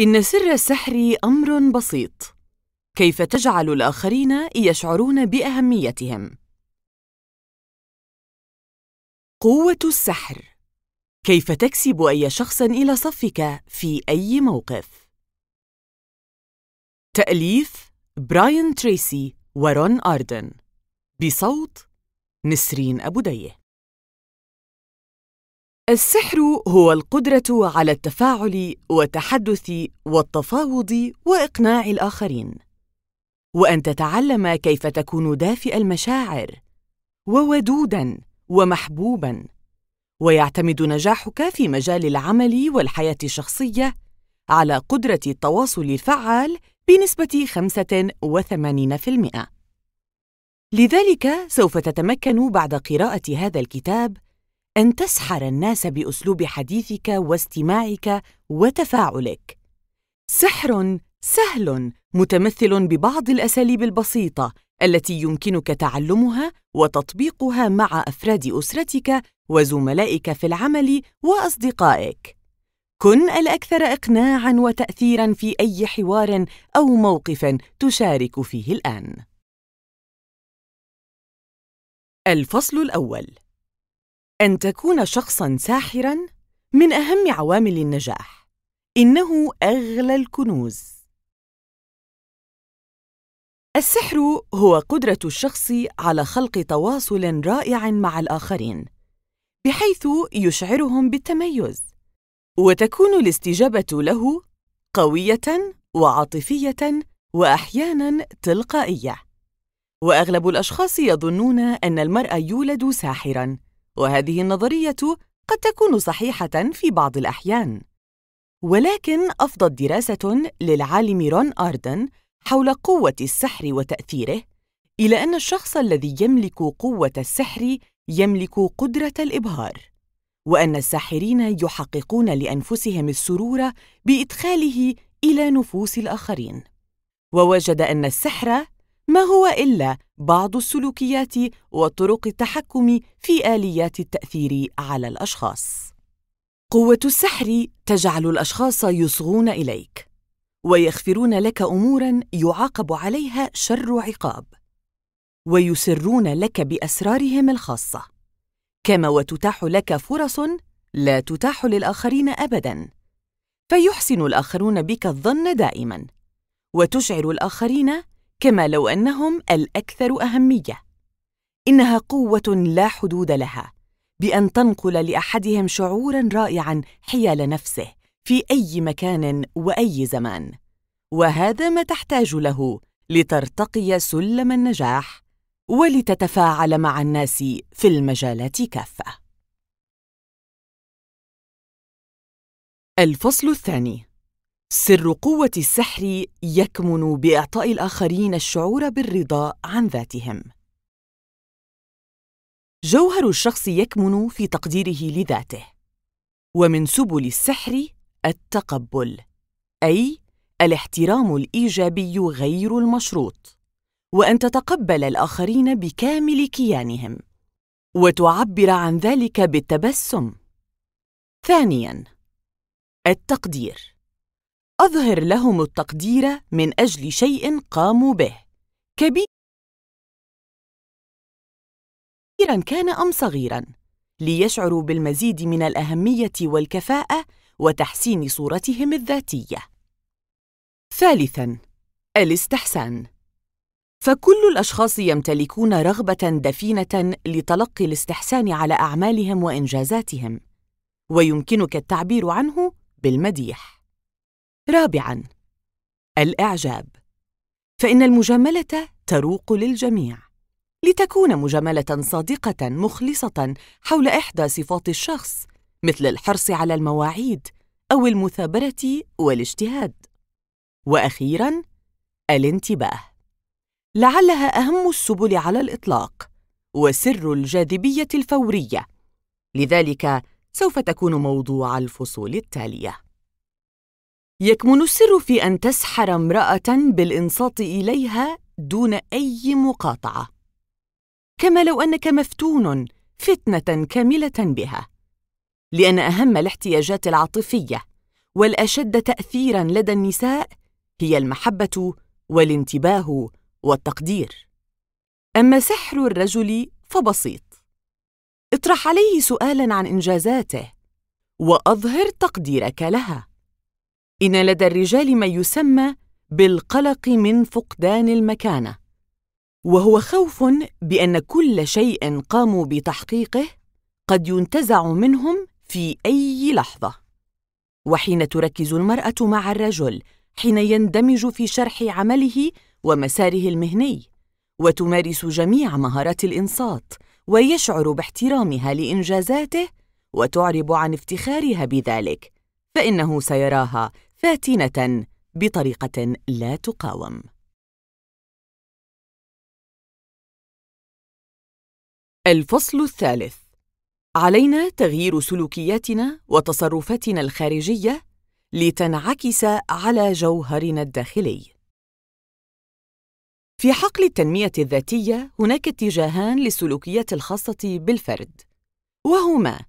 إن سر السحر أمر بسيط كيف تجعل الآخرين يشعرون بأهميتهم قوة السحر كيف تكسب أي شخص إلى صفك في أي موقف تأليف براين تريسي ورون آردن بصوت نسرين أبو ديه السحر هو القدرة على التفاعل والتحدث والتفاوض وإقناع الآخرين، وأن تتعلم كيف تكون دافئ المشاعر، وودودًا ومحبوبًا، ويعتمد نجاحك في مجال العمل والحياة الشخصية على قدرة التواصل الفعال بنسبة 85%. لذلك سوف تتمكن بعد قراءة هذا الكتاب ان تسحر الناس باسلوب حديثك واستماعك وتفاعلك سحر سهل متمثل ببعض الاساليب البسيطه التي يمكنك تعلمها وتطبيقها مع افراد اسرتك وزملائك في العمل واصدقائك كن الاكثر اقناعا وتاثيرا في اي حوار او موقف تشارك فيه الان الفصل الاول أن تكون شخصاً ساحراً من أهم عوامل النجاح إنه أغلى الكنوز السحر هو قدرة الشخص على خلق تواصل رائع مع الآخرين بحيث يشعرهم بالتميز وتكون الاستجابة له قوية وعاطفية وأحياناً تلقائية وأغلب الأشخاص يظنون أن المرء يولد ساحراً وهذه النظرية قد تكون صحيحة في بعض الأحيان. ولكن أفضت دراسة للعالم رون آردن حول قوة السحر وتأثيره إلى أن الشخص الذي يملك قوة السحر يملك قدرة الإبهار، وأن الساحرين يحققون لأنفسهم السرور بإدخاله إلى نفوس الآخرين. ووجد أن السحر ما هو إلا بعض السلوكيات وطرق التحكم في آليات التأثير على الأشخاص. قوة السحر تجعل الأشخاص يصغون إليك، ويغفرون لك أموراً يعاقب عليها شر عقاب، ويسرون لك بأسرارهم الخاصة، كما وتتاح لك فرص لا تتاح للآخرين أبداً، فيحسن الآخرون بك الظن دائماً، وتشعر الآخرين كما لو أنهم الأكثر أهمية إنها قوة لا حدود لها بأن تنقل لأحدهم شعوراً رائعاً حيال نفسه في أي مكان وأي زمان وهذا ما تحتاج له لترتقي سلم النجاح ولتتفاعل مع الناس في المجالات كافة الفصل الثاني سر قوة السحر يكمن بإعطاء الآخرين الشعور بالرضا عن ذاتهم. جوهر الشخص يكمن في تقديره لذاته. ومن سبل السحر التقبل، أي الاحترام الإيجابي غير المشروط، وأن تتقبل الآخرين بكامل كيانهم، وتعبر عن ذلك بالتبسم. ثانياً: التقدير أظهر لهم التقدير من أجل شيء قاموا به كبيرا كان أم صغيرا ليشعروا بالمزيد من الأهمية والكفاءة وتحسين صورتهم الذاتية ثالثاً الاستحسان فكل الاشخاص يمتلكون رغبه دفينه لتلقي الاستحسان على اعمالهم وانجازاتهم ويمكنك التعبير عنه بالمديح رابعاً الإعجاب فإن المجاملة تروق للجميع لتكون مجاملة صادقة مخلصة حول إحدى صفات الشخص مثل الحرص على المواعيد أو المثابرة والاجتهاد وأخيراً الانتباه لعلها أهم السبل على الإطلاق وسر الجاذبية الفورية لذلك سوف تكون موضوع الفصول التاليه يكمن السر في أن تسحر امرأة بالإنصات إليها دون أي مقاطعة، كما لو أنك مفتون فتنة كاملة بها، لأن أهم الاحتياجات العاطفية والأشد تأثيرًا لدى النساء هي المحبة والانتباه والتقدير. أما سحر الرجل فبسيط. اطرح عليه سؤالًا عن إنجازاته، وأظهر تقديرك لها. إن لدى الرجال ما يسمى بالقلق من فقدان المكانة، وهو خوف بأن كل شيء قاموا بتحقيقه قد ينتزع منهم في أي لحظة. وحين تركز المرأة مع الرجل حين يندمج في شرح عمله ومساره المهني، وتمارس جميع مهارات الإنصات، ويشعر باحترامها لإنجازاته وتعرب عن افتخارها بذلك، فإنه سيراها فاتنة بطريقة لا تقاوم الفصل الثالث علينا تغيير سلوكياتنا وتصرفاتنا الخارجية لتنعكس على جوهرنا الداخلي في حقل التنمية الذاتية هناك اتجاهان للسلوكيات الخاصة بالفرد وهما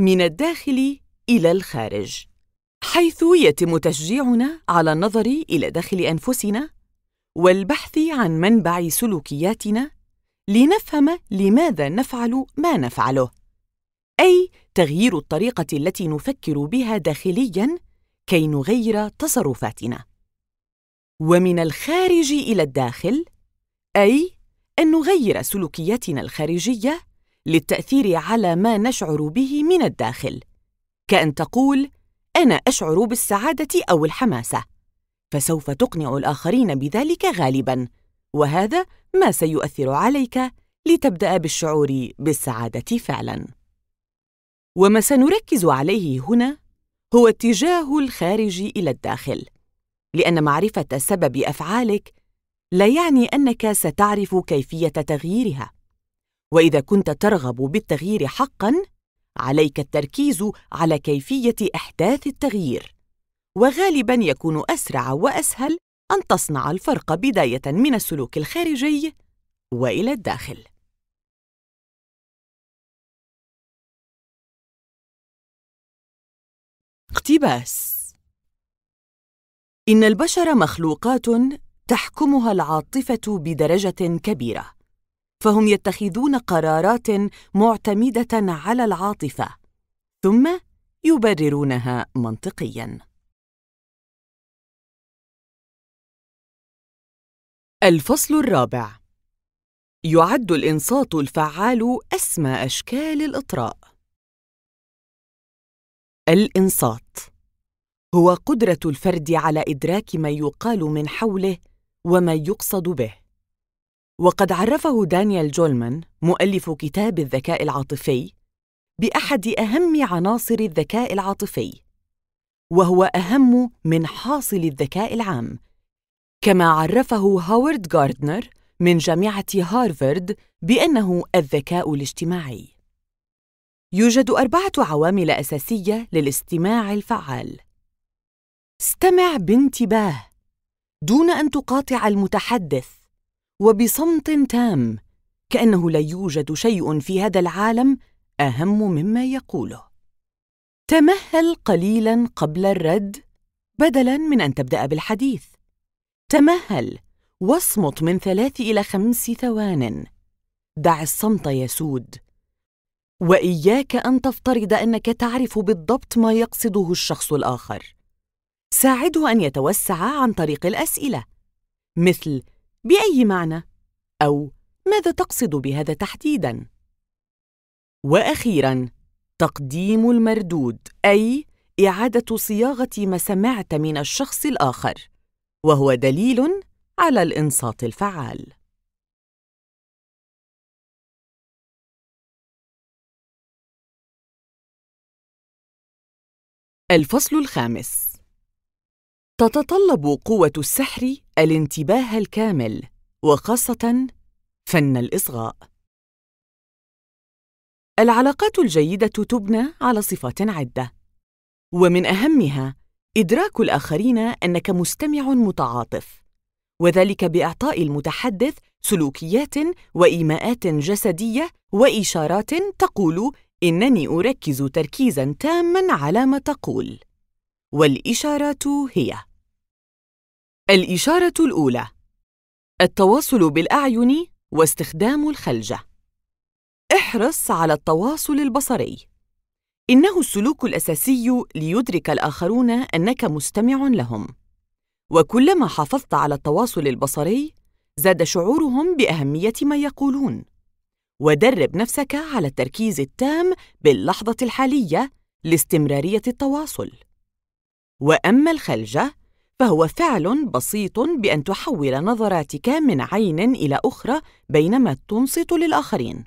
من الداخل إلى الخارج حيث يتم تشجيعنا على النظر الى داخل انفسنا والبحث عن منبع سلوكياتنا لنفهم لماذا نفعل ما نفعله اي تغيير الطريقه التي نفكر بها داخليا كي نغير تصرفاتنا ومن الخارج الى الداخل اي ان نغير سلوكياتنا الخارجيه للتاثير على ما نشعر به من الداخل كان تقول انا اشعر بالسعاده او الحماسه فسوف تقنع الاخرين بذلك غالبا وهذا ما سيؤثر عليك لتبدا بالشعور بالسعاده فعلا وما سنركز عليه هنا هو اتجاه الخارج الى الداخل لان معرفه سبب افعالك لا يعني انك ستعرف كيفيه تغييرها واذا كنت ترغب بالتغيير حقا عليك التركيز على كيفيه احداث التغيير وغالبا يكون اسرع واسهل ان تصنع الفرق بدايه من السلوك الخارجي والى الداخل اقتباس ان البشر مخلوقات تحكمها العاطفه بدرجه كبيره فهم يتخذون قرارات معتمده على العاطفه ثم يبررونها منطقيا الفصل الرابع يعد الانصات الفعال اسمى اشكال الاطراء الانصات هو قدره الفرد على ادراك ما يقال من حوله وما يقصد به وقد عرفه دانيال جولمان مؤلف كتاب الذكاء العاطفي باحد اهم عناصر الذكاء العاطفي وهو اهم من حاصل الذكاء العام كما عرفه هاورد غاردنر من جامعه هارفارد بانه الذكاء الاجتماعي يوجد اربعه عوامل اساسيه للاستماع الفعال استمع بانتباه دون ان تقاطع المتحدث وبصمت تام كانه لا يوجد شيء في هذا العالم اهم مما يقوله تمهل قليلا قبل الرد بدلا من ان تبدا بالحديث تمهل واصمت من ثلاث الى خمس ثوان دع الصمت يسود واياك ان تفترض انك تعرف بالضبط ما يقصده الشخص الاخر ساعده ان يتوسع عن طريق الاسئله مثل بأي معنى؟ أو ماذا تقصد بهذا تحديداً؟ وأخيراً تقديم المردود أي إعادة صياغة ما سمعت من الشخص الآخر وهو دليل على الإنصات الفعال الفصل الخامس تتطلب قوة السحر الانتباه الكامل، وخاصة فن الإصغاء. العلاقات الجيدة تبنى على صفات عدة، ومن أهمها إدراك الآخرين أنك مستمع متعاطف، وذلك بإعطاء المتحدث سلوكيات وإيماءات جسدية وإشارات تقول إنني أركز تركيزاً تاماً على ما تقول. والإشارات هي الإشارة الأولى التواصل بالأعين واستخدام الخلجة احرص على التواصل البصري إنه السلوك الأساسي ليدرك الآخرون أنك مستمع لهم وكلما حافظت على التواصل البصري زاد شعورهم بأهمية ما يقولون ودرب نفسك على التركيز التام باللحظة الحالية لاستمرارية التواصل واما الخلجه فهو فعل بسيط بان تحول نظراتك من عين الى اخرى بينما تنصت للاخرين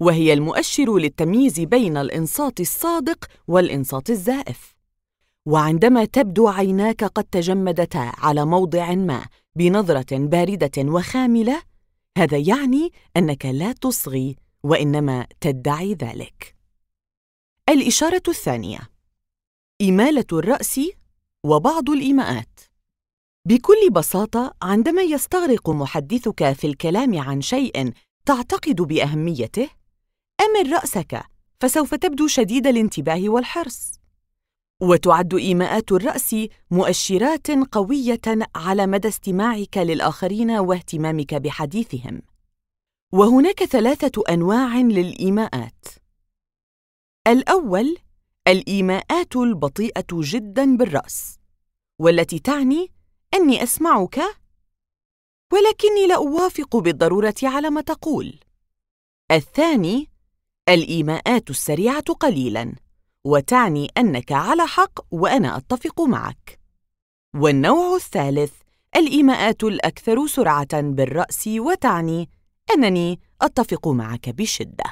وهي المؤشر للتمييز بين الانصات الصادق والانصات الزائف وعندما تبدو عيناك قد تجمدتا على موضع ما بنظره بارده وخامله هذا يعني انك لا تصغي وانما تدعي ذلك الاشاره الثانيه إمالة الرأس وبعض الإيماءات بكل بساطة عندما يستغرق محدثك في الكلام عن شيء تعتقد بأهميته أمل رأسك فسوف تبدو شديد الانتباه والحرص وتعد إيماءات الرأس مؤشرات قوية على مدى استماعك للآخرين واهتمامك بحديثهم وهناك ثلاثة أنواع للإيماءات الأول الإيماءات البطيئة جداً بالرأس والتي تعني أني أسمعك ولكني لا أوافق بالضرورة على ما تقول الثاني الإيماءات السريعة قليلاً وتعني أنك على حق وأنا أتفق معك والنوع الثالث الإيماءات الأكثر سرعة بالرأس وتعني أنني أتفق معك بشدة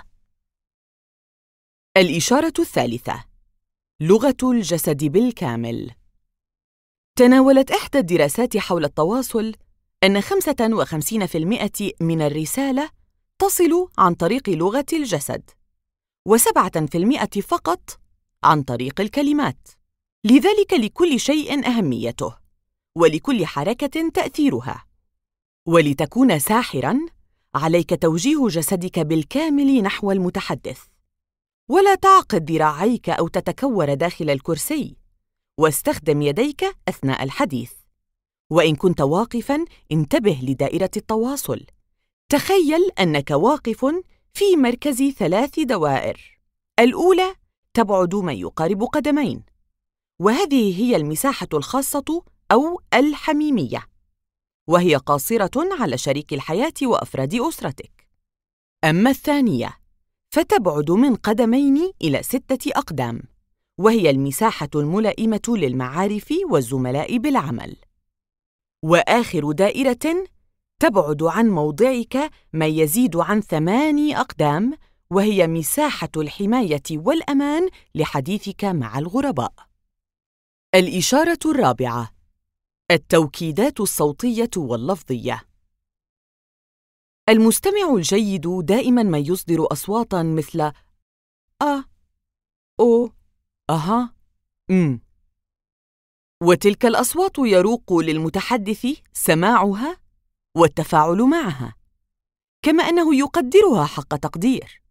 الإشارة الثالثة لغة الجسد بالكامل تناولت إحدى الدراسات حول التواصل أن 55% من الرسالة تصل عن طريق لغة الجسد و7% فقط عن طريق الكلمات لذلك لكل شيء أهميته ولكل حركة تأثيرها ولتكون ساحراً عليك توجيه جسدك بالكامل نحو المتحدث ولا تعقد ذراعيك أو تتكور داخل الكرسي واستخدم يديك أثناء الحديث وإن كنت واقفاً انتبه لدائرة التواصل تخيل أنك واقف في مركز ثلاث دوائر الأولى تبعد ما يقارب قدمين وهذه هي المساحة الخاصة أو الحميمية وهي قاصرة على شريك الحياة وأفراد أسرتك أما الثانية فتبعد من قدمين إلى ستة أقدام، وهي المساحة الملائمة للمعارف والزملاء بالعمل. وآخر دائرة تبعد عن موضعك ما يزيد عن ثماني أقدام، وهي مساحة الحماية والأمان لحديثك مع الغرباء. الإشارة الرابعة: التوكيدات الصوتية واللفظية المستمع الجيد دائما ما يصدر أصواتا مثل أ أو أها م وتلك الأصوات يروق للمتحدث سماعها والتفاعل معها كما أنه يقدرها حق تقدير